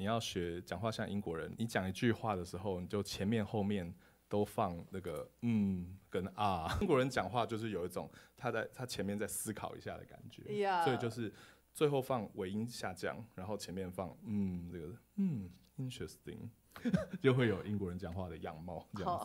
你要学讲话像英国人，你讲一句话的时候，你就前面后面都放那个嗯跟啊。英国人讲话就是有一种他在他前面在思考一下的感觉，所以就是最后放尾音下降，然后前面放嗯这个嗯 interesting，就会有英国人讲话的样貌这样。子。